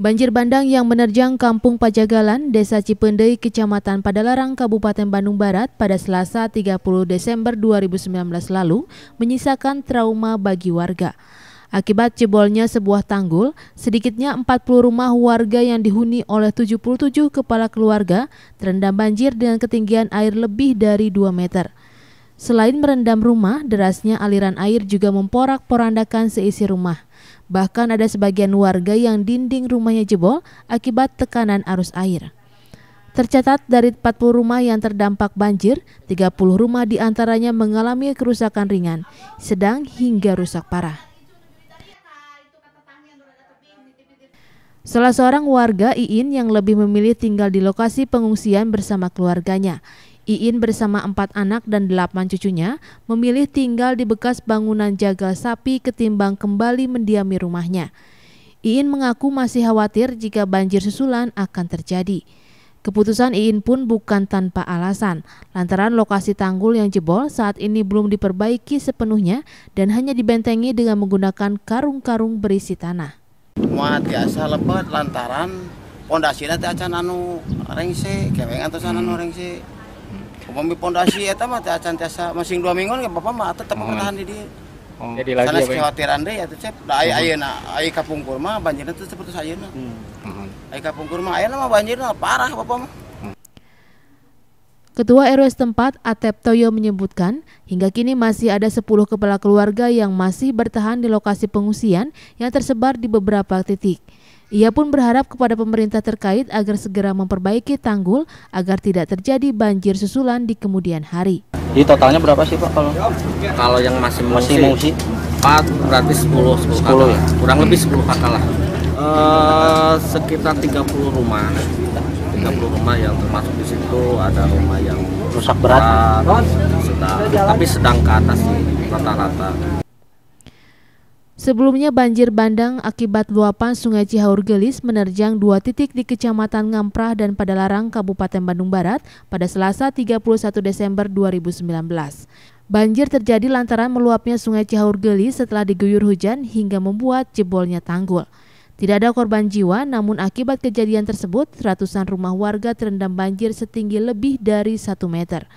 Banjir bandang yang menerjang Kampung Pajagalan, Desa Cipendei, Kecamatan Padalarang, Kabupaten Bandung Barat pada Selasa 30 Desember 2019 lalu menyisakan trauma bagi warga. Akibat jebolnya sebuah tanggul, sedikitnya 40 rumah warga yang dihuni oleh 77 kepala keluarga terendam banjir dengan ketinggian air lebih dari 2 meter. Selain merendam rumah, derasnya aliran air juga memporak-porandakan seisi rumah. Bahkan ada sebagian warga yang dinding rumahnya jebol akibat tekanan arus air. Tercatat dari 40 rumah yang terdampak banjir, 30 rumah diantaranya mengalami kerusakan ringan, sedang hingga rusak parah. Salah seorang warga Iin yang lebih memilih tinggal di lokasi pengungsian bersama keluarganya. Iin bersama empat anak dan delapan cucunya memilih tinggal di bekas bangunan jaga sapi ketimbang kembali mendiami rumahnya. Iin mengaku masih khawatir jika banjir susulan akan terjadi. Keputusan Iin pun bukan tanpa alasan, lantaran lokasi tanggul yang jebol saat ini belum diperbaiki sepenuhnya dan hanya dibentengi dengan menggunakan karung-karung berisi tanah. Muat biasa lebat lantaran pondasinya teh anu rengse, kewengan tuh anu Pemimpin pondasi ya, mah teh acan tiasa masing dua mingguan ge bapak mah tetap bertahan di dia. Oh. Jadi lagi Karena khawatiran deui atuh ya cep. Ayah, ayah nak, ayah kapung kurma banjir itu seperti ayeuna. Hmm. Ayah kapung kurma ayah nama mah banjirna parah bapak mah. Ketua RW setempat Atep Toyo menyebutkan, hingga kini masih ada 10 kepala keluarga yang masih bertahan di lokasi pengungsian yang tersebar di beberapa titik. Ia pun berharap kepada pemerintah terkait agar segera memperbaiki tanggul agar tidak terjadi banjir susulan di kemudian hari. Jadi totalnya berapa sih Pak kalau kalau yang masih mengungsi? Masih mengungsi 4 berarti 10 10, 10 kakal. Ya? Kurang lebih 10 kakak lah. Uh, sekitar 30 rumah. 30 rumah yang termasuk di situ ada rumah yang rusak berat, sedang, tapi sedang ke atas rata-rata. Sebelumnya banjir bandang akibat luapan Sungai Cihaur Gelis menerjang dua titik di Kecamatan Ngamprah dan Padalarang, Kabupaten Bandung Barat pada Selasa 31 Desember 2019. Banjir terjadi lantaran meluapnya Sungai Cihaur Gelis setelah diguyur hujan hingga membuat jebolnya tanggul. Tidak ada korban jiwa, namun akibat kejadian tersebut, ratusan rumah warga terendam banjir setinggi lebih dari 1 meter.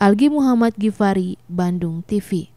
Algi Muhammad Gifari, Bandung TV